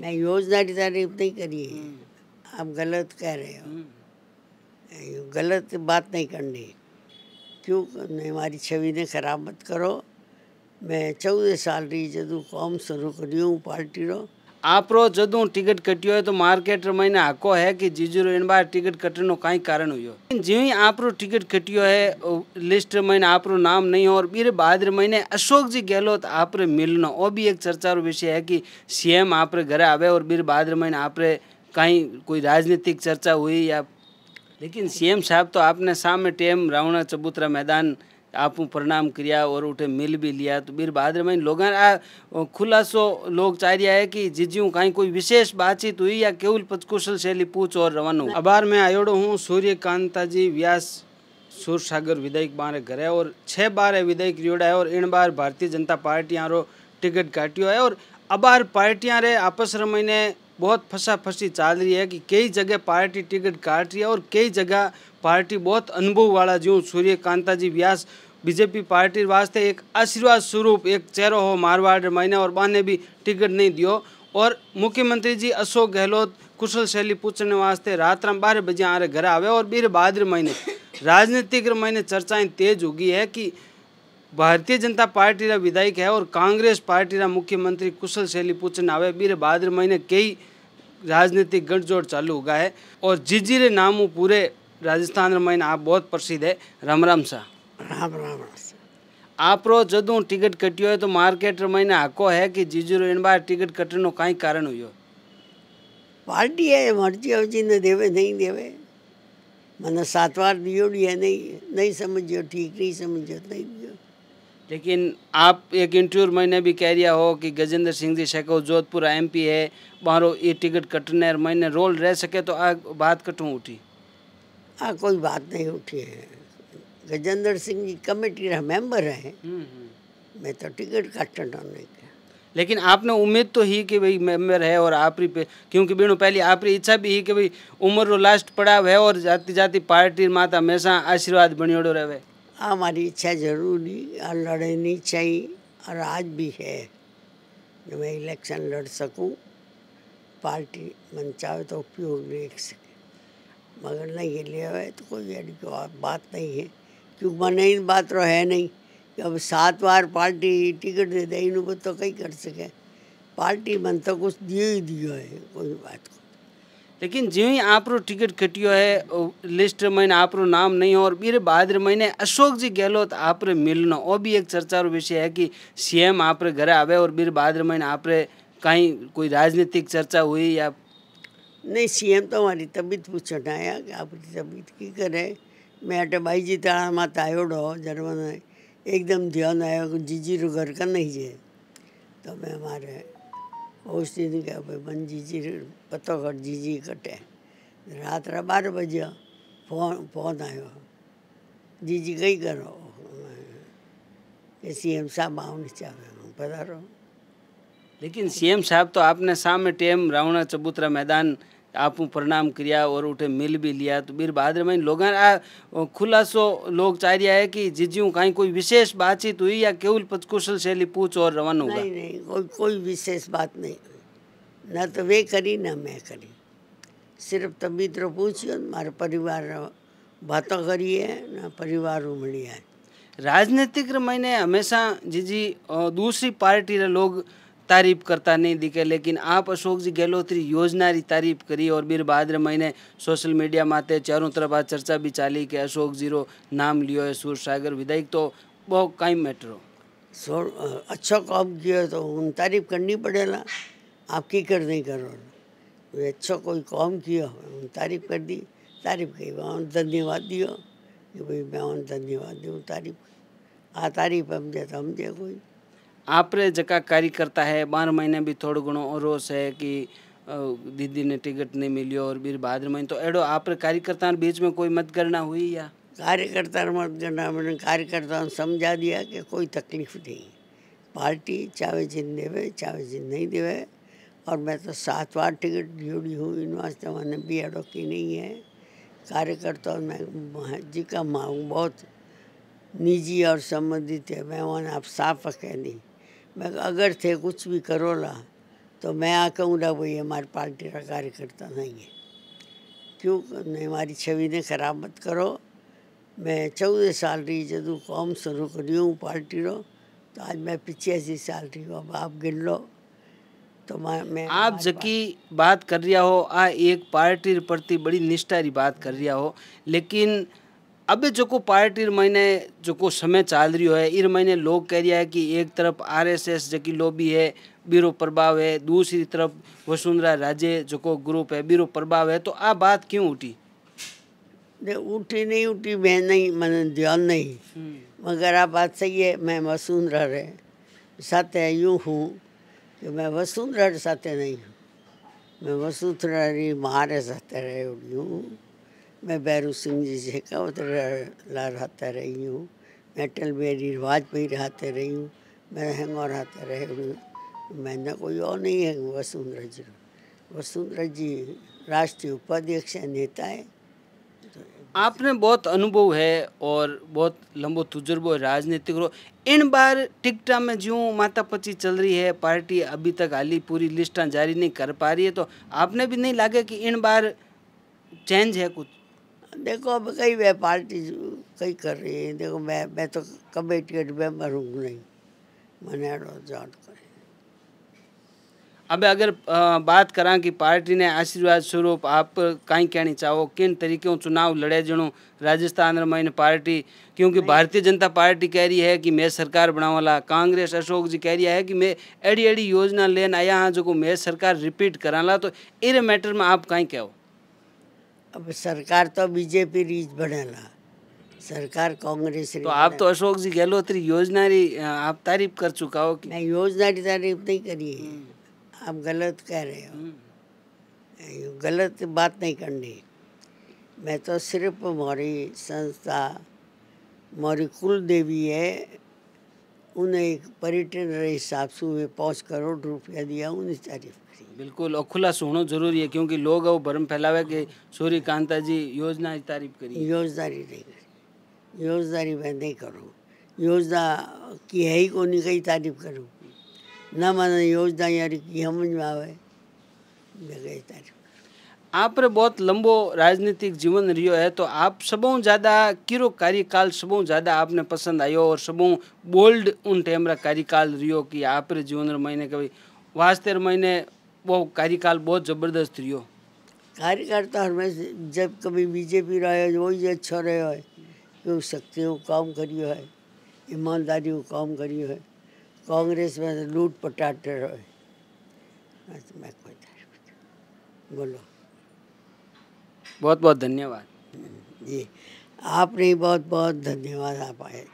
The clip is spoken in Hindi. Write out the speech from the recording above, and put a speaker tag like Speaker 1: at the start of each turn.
Speaker 1: नहीं योजना की तारीफ नहीं करिए आप गलत कह रहे हो हम्म। गलत बात नहीं करनी क्यों नहीं हमारी छवि ने खराब मत करो मैं चौदह साल रही जदू कॉम शुरू करी हूँ पार्टी रो
Speaker 2: આપણો જદું ટિકિટ કટ્યો હોય તો માર્કેટ મહિને હાકો હે કે જીજુરો એન બાર ટિકિટ કટરનો કાંઈ કારણ હોય आप टिकट कटियो है लिस्ट मैंने आप नाम नहीं हो और बीरे बहादुर महीने अशोक जी गहलोत आप मिलना और भी एक चर्चा विषय है कि सीएम आप घर आवे और बीर बहादुर महीने आप कहीं कोई राजनीतिक चर्चा हुई या लेकिन सीएम साहब तो आपने सामने टेम रावणा चबूतरा मैदान आप प्रणाम किया और उठे मिल भी लिया तो बीर बहादुर में लोग खुलासो लोग चाह रहा है कि जिज्यू कहीं कोई विशेष बातचीत हुई या केवल पचकुशल शैली पूछ और रवानो अबार में आयोड़ो हूँ कांता जी व्यास सूर सागर विधायक बारे घर है और छः बार है विधायक रियोड़ा है और इन बार भारतीय जनता पार्टी आरो टिकट काटियो है और अबार पार्टियां रे आपस रमीने बहुत फंसा फंसी चाल रही है कि कई जगह पार्टी टिकट काट रही है और कई जगह पार्टी बहुत अनुभव वाला जो सूर्यकांता जी व्यास बीजेपी पार्टी वास्ते एक आशीर्वाद स्वरूप एक चेहरा हो मारवाड़ मैंने और बाने भी टिकट नहीं दियो और मुख्यमंत्री जी अशोक गहलोत कुशल शैली पूछने वास्ते रात राम बारह बजे आ रहे घर आवे और बीर बहादुर महीने राजनीतिक मैंने चर्चाएं तेज होगी है कि भारतीय जनता पार्टी का विधायक है और कांग्रेस पार्टी का मुख्यमंत्री कुशल शैली पूछने आवे बीर बहादुर महीने कई राजनीतिक गठजोड़ चालू होगा है और जिजीरे नामू पूरे राजस्थान मैंने आप बहुत प्रसिद्ध है राम राम शाह आप जद टिकट कटियो ટિકિટ કટ્યો હોય તો માર્કેટ રમાઈને હાકો હે કે જીજુરો એનબાર ટિકિટ કટરનો કાંઈ કારણ હોય
Speaker 1: પાર્ટી એ મરજી ने देवे नहीं देवे मैंने सात बार दियोड़ी है नहीं नहीं समझियो ठीक नहीं समझियो नहीं दियो
Speaker 2: लेकिन आप एक इंटरव्यू मैंने भी कह दिया हो कि गजेंद्र सिंह जी शेखो जोधपुर एमपी है बारो ये टिकट कटने मैंने रोल रह सके तो आ बात कटू उठी
Speaker 1: आ कोई बात नहीं उठी है गजेंद्र सिंह जी कमेटी मेंबर है हम्म, हम्म।
Speaker 2: मैं तो टिकट काटना नहीं किया लेकिन आपने उम्मीद तो ही कि भाई मेम्बर है और आप क्योंकि बीनू पहली आप इच्छा भी ही कि भाई उम्र रो लास्ट पड़ाव है और जाति जाति पार्टी माता हमेशा आशीर्वाद बनियोड़ो रहे हमारी इच्छा
Speaker 1: जरूरी और लड़नी चाहिए और आज भी है जो मैं इलेक्शन लड़ सकूं पार्टी मन चाहे तो उपयोग देख सके मगर नहीं ले तो कोई बात नहीं है क्योंकि इन बात रो है नहीं कि अब सात बार पार्टी टिकट दे दे इन तो कहीं कर सके पार्टी मन तो कुछ दियो ही
Speaker 2: दियो है कोई बात को लेकिन जो ही आप टिकट कटियो है लिस्ट में आप नाम नहीं हो और बीरे बहादुर महीने अशोक जी गहलोत आप मिलना वो भी एक चर्चा विषय है कि सीएम आप घरे आवे और बीर बहादुर महीने आप कहीं कोई राजनीतिक चर्चा हुई या नहीं सीएम तो हमारी तबीयत पूछना है कि आप तबीयत
Speaker 1: की करें मैं अटे बाईजी तला मत आयो डो जरमन एकदम ध्यान आयो जीजी रो घर का नहीं जे तो मैं हमारे उस दिन क्या भाई मन जीजी पतो कर जीजी कटे रात रा बारह बजे फोन फोन आयो जीजी कई करो सी एम साहब आने चाहे
Speaker 2: पता लेकिन सीएम साहब तो आपने सामने टेम रावणा चबूतरा मैदान आप प्रणाम किया और उठे मिल भी लिया तो बीर बहादुर मैं लोग खुलासो लोग चाह रहा है कि जिजू कहीं कोई विशेष बातचीत हुई या केवल पचकुशल शैली पूछ और रवाना हुआ नहीं नहीं
Speaker 1: कोई कोई विशेष बात नहीं ना तो वे करी ना मैं करी सिर्फ मित्र पूछियो मारे परिवार
Speaker 2: बात करिए है ना परिवार उमड़ी है राजनीतिक मैंने हमेशा जी जी दूसरी पार्टी रे लोग तारीफ करता नहीं दिखे लेकिन आप अशोक जी गहलोत योजना की तारीफ करी और बीर भाद्र महीने सोशल मीडिया माते चारों तरफ आज चर्चा भी चाली कि अशोक जीरो नाम लियो है सूर सागर विधायक तो बहुत कई मैटर हो
Speaker 1: सो अच्छा काम किया तो उन तारीफ करनी पड़ेगा आप की कर नहीं करो तो अच्छा कोई काम किया उन तारीफ कर दी तारीफ की
Speaker 2: धन्यवाद दियो कि भाई मैं धन्यवाद दूँ तारीफ आ तारीफ हम दे तो हम दे कोई आप रे कार्य कार्यकर्ता है बारह महीने भी थोड़ो घो रोस है कि दीदी ने टिकट नहीं मिलियो और बीर बहादुर महीने तो एडो आप कार्यकर्ता बीच में कोई मतगणना हुई या कार्यकर्ता मतगणना मैंने कार्यकर्ताओं समझा दिया कि कोई तकलीफ
Speaker 1: नहीं पार्टी चाहे जिन देवे चाहे जिन नहीं देवे और मैं तो सात बार टिकट जुड़ी हूँ इन वास्ते मैंने भी एडो की नहीं है कार्यकर्ताओं में जी का मांग बहुत निजी और संबंधित है मैं वहाँ आप साफ कह दी मैं अगर थे कुछ भी करो ला तो मैं आ कहूँगा भाई हमारी पार्टी का कार्यकर्ता नहीं है क्यों नहीं हमारी छवि ने खराब मत करो मैं चौदह साल रही जद कौम शुरू करी हूँ पार्टी रो तो आज मैं पिचासी साल रही हूँ अब आप गिन लो
Speaker 2: तो मैं आप जकी बात कर रहा हो आ एक पार्टी प्रति बड़ी निष्ठा री बात कर रहा हो लेकिन अब जो पार्टी महीने जो को समय चाल रही है इर महीने लोग कह रहा है कि एक तरफ आरएसएस जी लोबी है बीरो प्रभाव है दूसरी तरफ वसुंधरा राजे जो ग्रुप है बीरो प्रभाव है तो आ बात क्यों उठी
Speaker 1: उठी नहीं उठी मैं नहीं मैंने ध्यान नहीं हम्म। मगर आप बात सही है मैं वसुंधरा रहे साथ यूँ हूँ कि मैं वसुंधरा साथ नहीं हूँ मैं वसुंधरा रही मारे साथ उठी हूँ मैं बैरू सिंह जी से का उधर ला रहता रही हूँ मैं अटल रिवाज पर ही रहते रही हूँ मैं हंगा रहते रहे मैंने कोई और नहीं है वसुंधरा जी वसुंधरा जी राष्ट्रीय उपाध्यक्ष नेता है
Speaker 2: आपने बहुत अनुभव है और बहुत लंबो तजुर्बो है राजनीतिक रो इन बार टिकटा में जो माता पची चल रही है पार्टी अभी तक हाली पूरी लिस्टा जारी नहीं कर पा रही है तो आपने भी नहीं लगे कि इन बार चेंज है कुछ देखो अब
Speaker 1: कई वे पार्टी कई कर रही है देखो मैं मैं तो कमेटी मेंबर हूँ नहीं मैंने जाट करें
Speaker 2: अब अगर बात करा कि पार्टी ने आशीर्वाद स्वरूप आप कहीं कहनी चाहो किन तरीके चुनाव लड़े जनो राजस्थान में पार्टी क्योंकि भारतीय जनता पार्टी कह रही है कि मैं सरकार बनावाला कांग्रेस अशोक जी कह रही है कि मैं एड़ी एड़ी योजना लेन आया हाँ जो मैं सरकार रिपीट कराला तो इरे मैटर में आप कहीं कहो
Speaker 1: अब सरकार तो बीजेपी रीच बनेला सरकार कांग्रेस
Speaker 2: तो आप तो अशोक जी गहलोत योजना री आप तारीफ कर चुका हो कि नहीं योजना की तारीफ नहीं करी है हम्म। आप गलत कह रहे हो
Speaker 1: हम्म। गलत बात नहीं करनी मैं तो सिर्फ मोरी संस्था मोरी कुल देवी है उन्हें एक पर्यटन हिसाब से हुए पाँच करोड़ रुपया दिया उन्हें तारीफ करी
Speaker 2: बिल्कुल और खुला होना जरूरी है क्योंकि लोग वो भरम फैलावे के सूर्य कांता जी योजना तारीफ करी
Speaker 1: योजदारी नहीं करी योजदारी मैं नहीं करूँ योजना की है ही नहीं कई तारीफ करूँ ना माना योजना यार की समझ में आवे मैं
Speaker 2: कई तारीफ आप बहुत लंबो राजनीतिक जीवन रियो है तो आप सब ज़्यादा किरो कार्यकाल सब ज़्यादा आपने पसंद आयो और सब बोल्ड उन टाइम रा कार्यकाल रियो कि आप रे जीवन रे महीने कभी वास्ते महीने वो कार्यकाल बहुत ज़बरदस्त रियो
Speaker 1: कार्यकाल तो हमें जब कभी बीजेपी रहा है तो वही अच्छा रहे है क्यों शक्ति हो काम करियो है ईमानदारी को काम करियो है कांग्रेस में लूट पटाटे रहे मैं कोई बोलो
Speaker 2: बहुत बहुत धन्यवाद जी
Speaker 1: आपने बहुत बहुत धन्यवाद आप आए